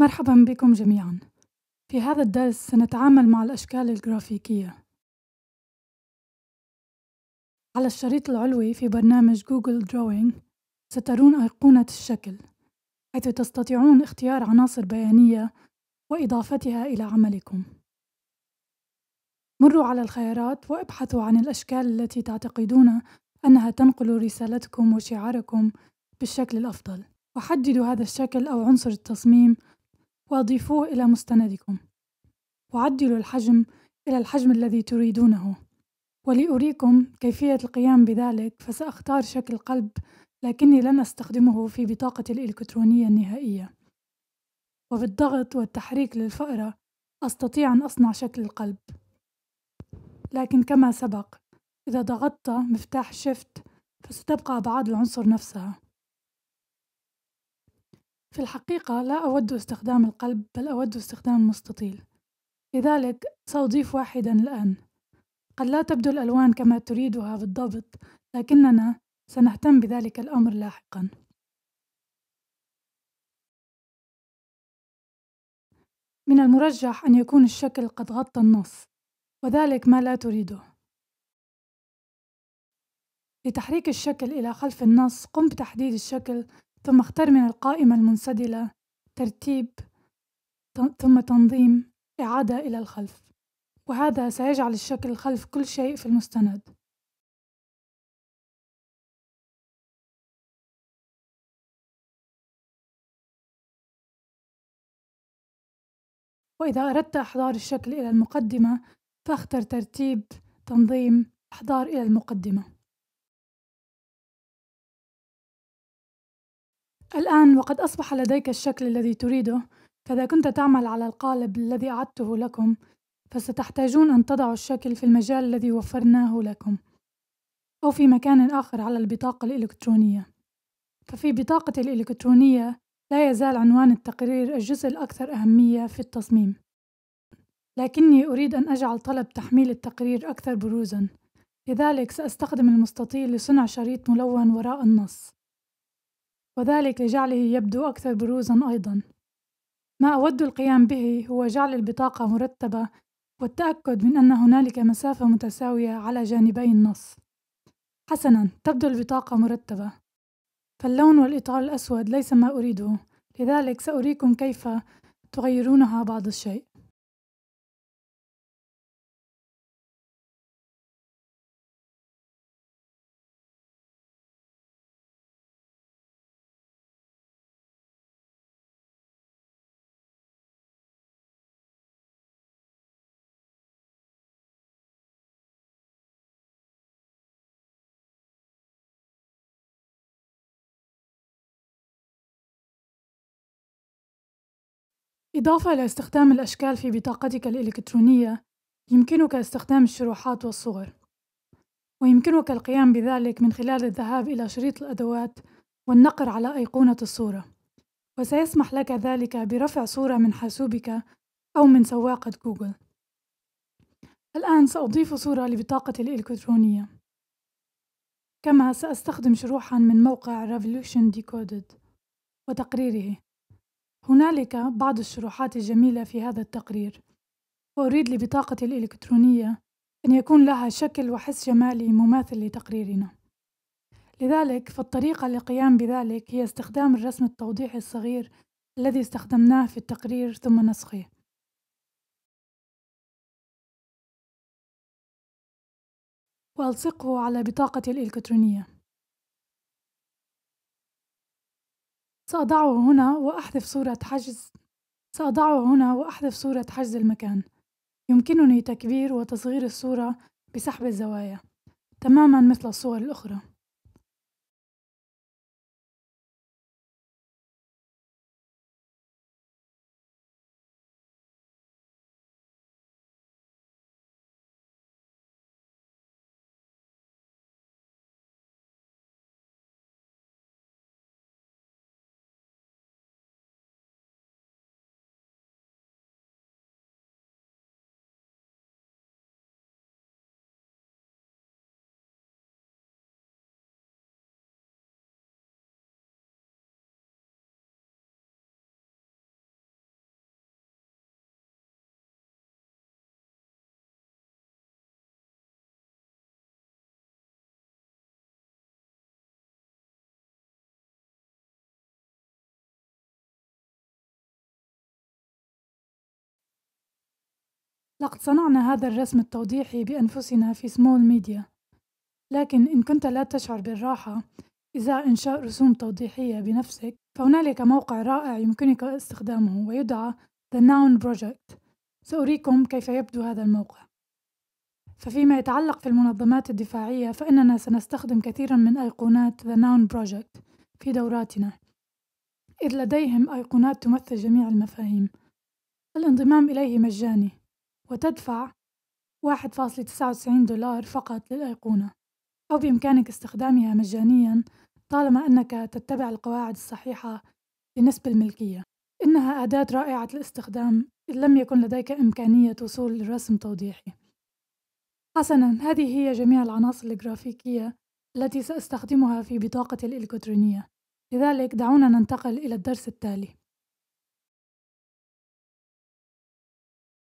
مرحبا بكم جميعا في هذا الدرس سنتعامل مع الأشكال الجرافيكية على الشريط العلوي في برنامج جوجل دروينج سترون أيقونة الشكل حيث تستطيعون اختيار عناصر بيانية وإضافتها إلى عملكم مروا على الخيارات وابحثوا عن الأشكال التي تعتقدون أنها تنقل رسالتكم وشعاركم بالشكل الأفضل وحددوا هذا الشكل أو عنصر التصميم وأضيفوه إلى مستندكم وعدلوا الحجم إلى الحجم الذي تريدونه ولأريكم كيفية القيام بذلك فسأختار شكل قلب لكني لن أستخدمه في بطاقة الإلكترونية النهائية وبالضغط والتحريك للفأرة أستطيع أن أصنع شكل القلب لكن كما سبق إذا ضغطت مفتاح شيفت فستبقى أبعاد العنصر نفسها في الحقيقة لا أود استخدام القلب بل أود استخدام المستطيل لذلك سأضيف واحدا الآن قد لا تبدو الألوان كما تريدها بالضبط لكننا سنهتم بذلك الأمر لاحقا من المرجح أن يكون الشكل قد غطى النص وذلك ما لا تريده لتحريك الشكل إلى خلف النص قم بتحديد الشكل ثم اختر من القائمة المنسدلة ترتيب ثم تنظيم إعادة إلى الخلف وهذا سيجعل الشكل خلف كل شيء في المستند وإذا أردت إحضار الشكل إلى المقدمة فاختر ترتيب تنظيم إحضار إلى المقدمة الآن وقد أصبح لديك الشكل الذي تريده، فإذا كنت تعمل على القالب الذي أعدته لكم، فستحتاجون أن تضعوا الشكل في المجال الذي وفرناه لكم، أو في مكان آخر على البطاقة الإلكترونية. ففي بطاقتي الإلكترونية لا يزال عنوان التقرير الجزء الأكثر أهمية في التصميم، لكني أريد أن أجعل طلب تحميل التقرير أكثر بروزًا، لذلك سأستخدم المستطيل لصنع شريط ملون وراء النص. وذلك لجعله يبدو أكثر بروزًا أيضًا. ما أود القيام به هو جعل البطاقة مرتبة والتأكد من أن هنالك مسافة متساوية على جانبي النص. حسنًا، تبدو البطاقة مرتبة، فاللون والإطار الأسود ليس ما أريده، لذلك سأريكم كيف تغيرونها بعض الشيء. إضافة إلى استخدام الأشكال في بطاقتك الإلكترونية، يمكنك استخدام الشروحات والصور، ويمكنك القيام بذلك من خلال الذهاب إلى شريط الأدوات والنقر على أيقونة الصورة، وسيسمح لك ذلك برفع صورة من حاسوبك أو من سواقة جوجل. الآن سأضيف صورة لبطاقتي الإلكترونية، كما سأستخدم شروحًا من موقع Revolution Decoded وتقريره. هنالك بعض الشروحات الجميلة في هذا التقرير وأريد لبطاقتي الإلكترونية أن يكون لها شكل وحس جمالي مماثل لتقريرنا لذلك فالطريقة للقيام بذلك هي استخدام الرسم التوضيحي الصغير الذي استخدمناه في التقرير ثم نسخه وألصقه على بطاقتي الإلكترونية سأضعه هنا وأحذف صورة حجز سأضعه هنا وأحذف صورة حجز المكان يمكنني تكبير وتصغير الصورة بسحب الزوايا تماما مثل الصور الأخرى لقد صنعنا هذا الرسم التوضيحي بأنفسنا في سمول ميديا لكن إن كنت لا تشعر بالراحة إذا إنشاء رسوم توضيحية بنفسك فهنالك موقع رائع يمكنك استخدامه ويدعى The Noun Project سأريكم كيف يبدو هذا الموقع ففيما يتعلق في المنظمات الدفاعية فإننا سنستخدم كثيرا من أيقونات The Noun Project في دوراتنا إذ لديهم أيقونات تمثل جميع المفاهيم الانضمام إليه مجاني وتدفع 1.99 دولار فقط للأيقونة أو بإمكانك استخدامها مجانيًا طالما أنك تتبع القواعد الصحيحة لنسب الملكية إنها أداة رائعة الاستخدام إن لم يكن لديك إمكانية وصول لرسم توضيحي حسنًا هذه هي جميع العناصر الجرافيكية التي سأستخدمها في بطاقتي الإلكترونية لذلك دعونا ننتقل إلى الدرس التالي